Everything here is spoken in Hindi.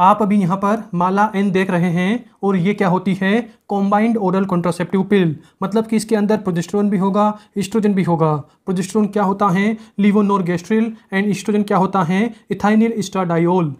आप अभी यहाँ पर माला एन देख रहे हैं और ये क्या होती है कॉम्बाइंड ओरल कॉन्ट्रासेप्टिव पिल मतलब कि इसके अंदर प्रोजेस्ट्रोन भी होगा इस्ट्रोजन भी होगा प्रोजेस्ट्रोन क्या होता है लिवोनोर एंड इस्ट्रोजन क्या होता है इथाइनिल स्टाडाइोल